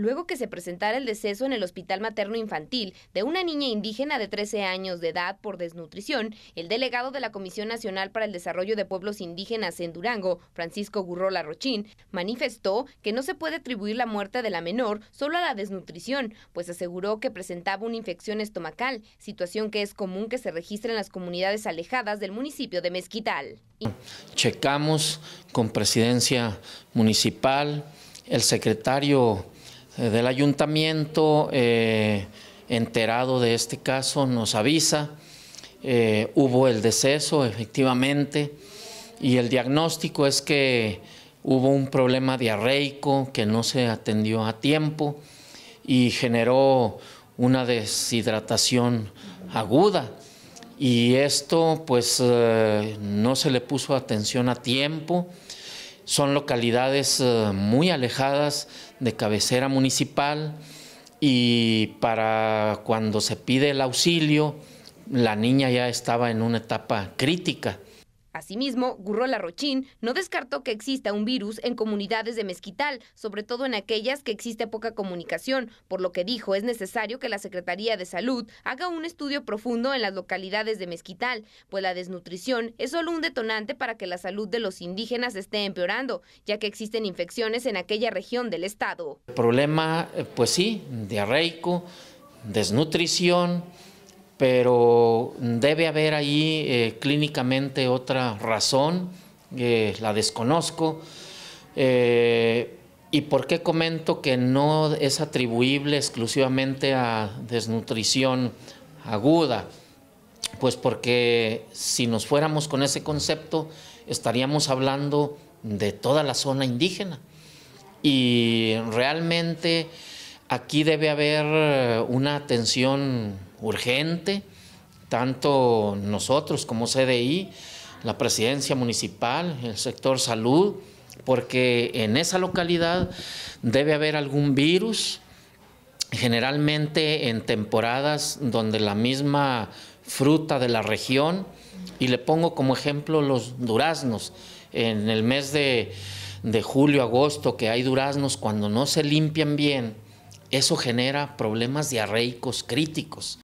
luego que se presentara el deceso en el Hospital Materno Infantil de una niña indígena de 13 años de edad por desnutrición, el delegado de la Comisión Nacional para el Desarrollo de Pueblos Indígenas en Durango, Francisco Gurrola Rochín, manifestó que no se puede atribuir la muerte de la menor solo a la desnutrición, pues aseguró que presentaba una infección estomacal, situación que es común que se registre en las comunidades alejadas del municipio de Mezquital. Checamos con presidencia municipal, el secretario eh, del ayuntamiento, eh, enterado de este caso, nos avisa. Eh, hubo el deceso, efectivamente, y el diagnóstico es que hubo un problema diarreico que no se atendió a tiempo y generó una deshidratación aguda. Y esto pues no se le puso atención a tiempo, son localidades eh, muy alejadas de cabecera municipal y para cuando se pide el auxilio, la niña ya estaba en una etapa crítica. Asimismo, Gurrola Rochín no descartó que exista un virus en comunidades de mezquital, sobre todo en aquellas que existe poca comunicación, por lo que dijo es necesario que la Secretaría de Salud haga un estudio profundo en las localidades de mezquital, pues la desnutrición es solo un detonante para que la salud de los indígenas esté empeorando, ya que existen infecciones en aquella región del estado. El problema, eh, pues sí, diarreico, desnutrición, pero debe haber ahí eh, clínicamente otra razón, eh, la desconozco. Eh, ¿Y por qué comento que no es atribuible exclusivamente a desnutrición aguda? Pues porque si nos fuéramos con ese concepto, estaríamos hablando de toda la zona indígena. Y realmente aquí debe haber una atención urgente, tanto nosotros como CDI, la presidencia municipal, el sector salud, porque en esa localidad debe haber algún virus, generalmente en temporadas donde la misma fruta de la región, y le pongo como ejemplo los duraznos, en el mes de, de julio, agosto, que hay duraznos, cuando no se limpian bien, eso genera problemas diarreicos críticos.